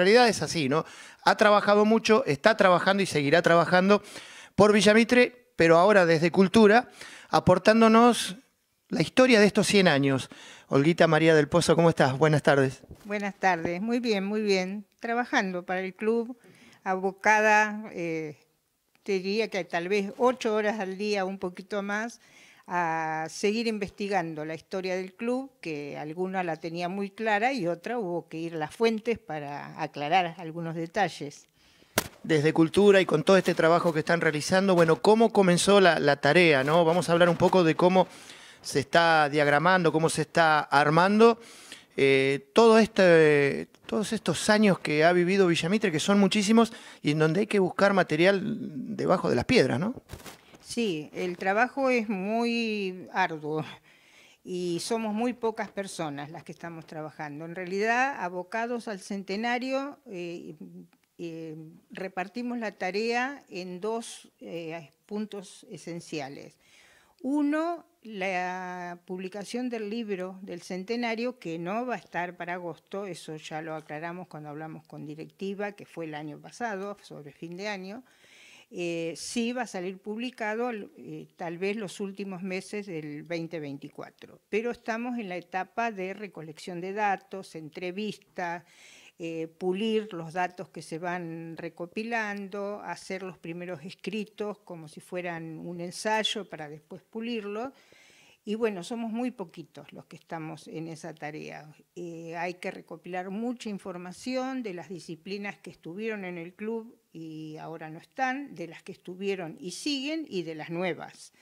realidad es así, ¿no? Ha trabajado mucho, está trabajando y seguirá trabajando por Villamitre, pero ahora desde Cultura, aportándonos la historia de estos 100 años. Olguita María del Pozo, ¿cómo estás? Buenas tardes. Buenas tardes, muy bien, muy bien. Trabajando para el club, abocada, eh, te diría que tal vez ocho horas al día, un poquito más, a seguir investigando la historia del club, que alguna la tenía muy clara y otra hubo que ir a las fuentes para aclarar algunos detalles. Desde Cultura y con todo este trabajo que están realizando, bueno, ¿cómo comenzó la, tarea? ¿no? Vamos a hablar un poco de cómo se está diagramando, cómo se está armando. Eh, todo este, todos estos años que ha vivido Villamitre, que son muchísimos, y en donde hay que buscar material debajo de las piedras, ¿no? Sí, el trabajo es muy arduo y somos muy pocas personas las que estamos trabajando. En realidad, abocados al centenario, eh, eh, repartimos la tarea en dos eh, puntos esenciales. Uno, la publicación del libro del centenario, que no va a estar para agosto, eso ya lo aclaramos cuando hablamos con directiva, que fue el año pasado, sobre fin de año. Eh, sí va a salir publicado eh, tal vez los últimos meses del 2024. Pero estamos en la etapa de recolección de datos, entrevistas, eh, pulir los datos que se van recopilando, hacer los primeros escritos como si fueran un ensayo para después pulirlo. Y bueno, somos muy poquitos los que estamos en esa tarea. hay que recopilar mucha información de las disciplinas que estuvieron en el club y ahora no están, de las que estuvieron y siguen y de las nuevas.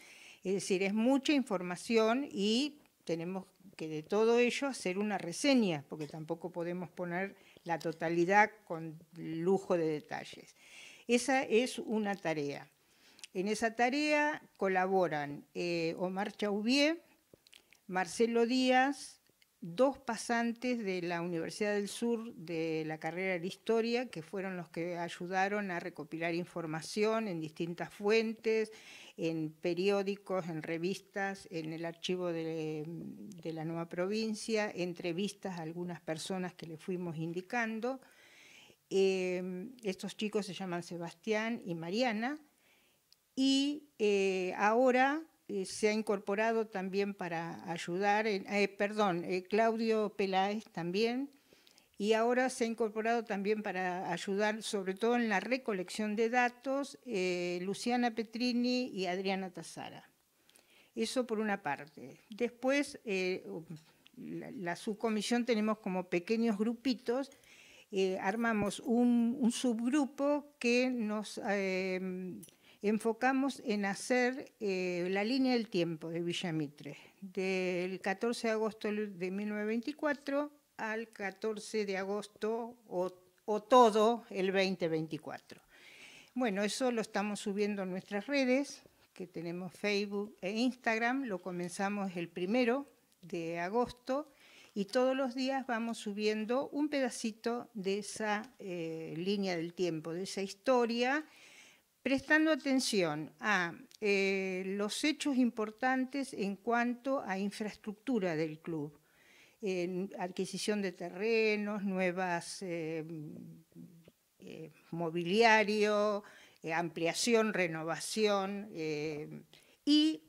Es decir, es mucha información y tenemos que de todo ello hacer una reseña, porque tampoco podemos poner la totalidad con lujo de detalles. Esa es una tarea. En esa tarea colaboran eh, Omar Chauvier, Marcelo Díaz, dos pasantes de la Universidad del Sur de la carrera de Historia, que fueron los que ayudaron a recopilar información en distintas fuentes, en periódicos, en revistas, en el archivo de, la nueva provincia, entrevistas a algunas personas que le fuimos indicando. Eh, estos chicos se llaman Sebastián y Mariana, y eh, ahora eh, se ha incorporado también para ayudar, eh, perdón, eh, Claudio Peláez también, y ahora se ha incorporado también para ayudar sobre todo en la recolección de datos Luciana Petrini y Adriana Tazara. Eso por una parte. Después, um, la, subcomisión tenemos como pequeños grupitos, armamos un, subgrupo que nos enfocamos en hacer eh, la línea del tiempo de Villamitre, del 14 de agosto de 1924 al 14 de agosto o, todo el 2024. Bueno, eso lo estamos subiendo en nuestras redes, que tenemos Facebook e Instagram, lo comenzamos el primero de agosto y todos los días vamos subiendo un pedacito de esa eh, línea del tiempo, de esa historia prestando atención a eh, los hechos importantes en cuanto a infraestructura del club, adquisición de terrenos, nuevas eh, eh, mobiliario, ampliación, renovación y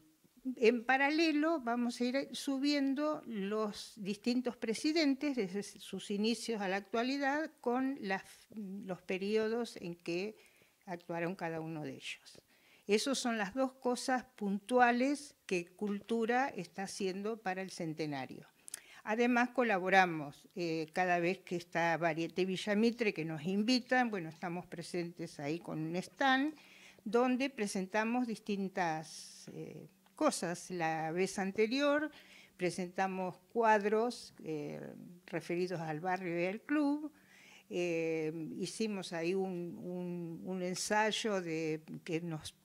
en paralelo vamos a ir subiendo los distintos presidentes desde sus inicios a la actualidad con los periodos en que actuaron cada uno de ellos. Esas son las dos cosas puntuales que Cultura está haciendo para el centenario. Además colaboramos eh, cada vez que está Variete Villamitre, que nos invitan, bueno, estamos presentes ahí con un stand, donde presentamos distintas eh, cosas. La vez anterior presentamos cuadros eh, referidos al barrio y al club, eh, hicimos ahí un, ensayo de, que nos,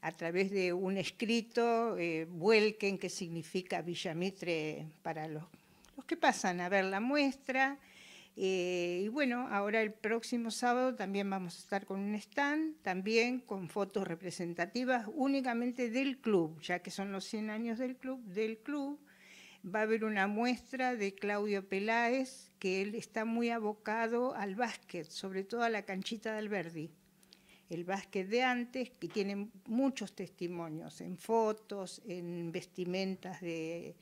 a través de un escrito, eh, vuelquen, que significa Villamitre para los, los que pasan a ver la muestra. Eh, y bueno, ahora el próximo sábado también vamos a estar con un stand, también con fotos representativas únicamente del club, ya que son los 100 años del club, del club va a haber una muestra de Claudio Peláez, que él está muy abocado al básquet, sobre todo a la canchita de Verdi. El básquet de antes, que tiene muchos testimonios en fotos, en vestimentas de,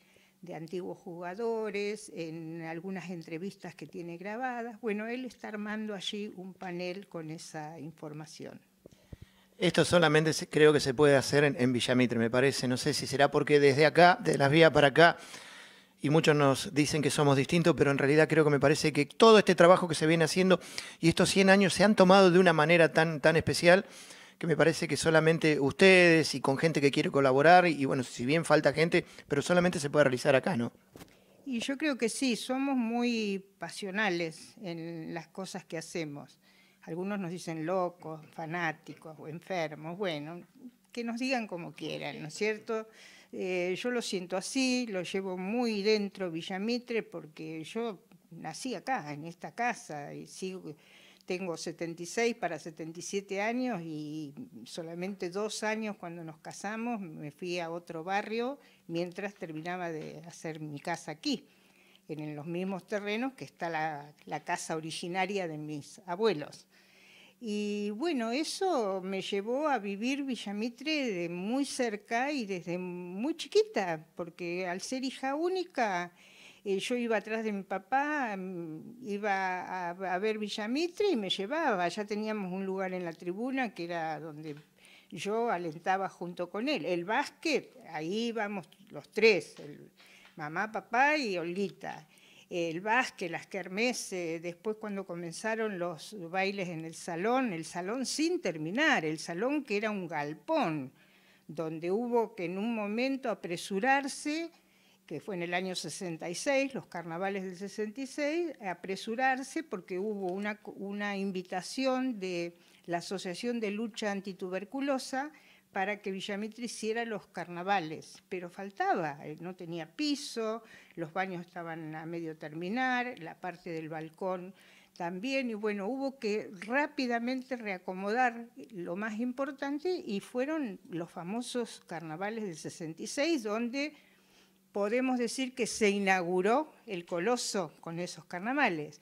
antiguos jugadores, en algunas entrevistas que tiene grabadas. Bueno, él está armando allí un panel con esa información. Esto solamente creo que se puede hacer en, en Villamitre, me parece. No sé si será porque desde acá, de las vías para acá, y muchos nos dicen que somos distintos, pero en realidad creo que me parece que todo este trabajo que se viene haciendo y estos 100 años se han tomado de una manera tan, tan especial que me parece que solamente ustedes y con gente que quiere colaborar, y bueno, si bien falta gente, pero solamente se puede realizar acá, ¿no? Y yo creo que sí, somos muy pasionales en las cosas que hacemos. Algunos nos dicen locos, fanáticos o enfermos. Bueno, que nos digan como quieran, ¿no es cierto? Eh, yo lo siento así, lo llevo muy dentro Villamitre porque yo nací acá, en esta casa, y sigo, tengo 76 para 77 años y solamente dos años cuando nos casamos me fui a otro barrio mientras terminaba de hacer mi casa aquí, en los mismos terrenos que está la casa originaria de mis abuelos. Y bueno, eso me llevó a vivir Villamitre de muy cerca y desde muy chiquita, porque al ser hija única, eh, yo iba atrás de mi papá, mm, iba a, ver Villamitre y me llevaba. Ya teníamos un lugar en la tribuna que era donde yo alentaba junto con él. El básquet, ahí íbamos los tres, mamá, papá y Olguita el básquet, las kermeses, eh, después cuando comenzaron los bailes en el salón, el salón sin terminar, el salón que era un galpón, donde hubo que en un momento apresurarse, que fue en el año 66, los carnavales del 66, apresurarse porque hubo una, una invitación de la Asociación de Lucha Antituberculosa, para que Villamitri hiciera los carnavales, pero faltaba, eh, no tenía piso, los baños estaban a medio terminar, la parte del balcón también, y bueno, hubo que rápidamente reacomodar lo más importante y fueron los famosos carnavales del 66, donde podemos decir que se inauguró el coloso con esos carnavales.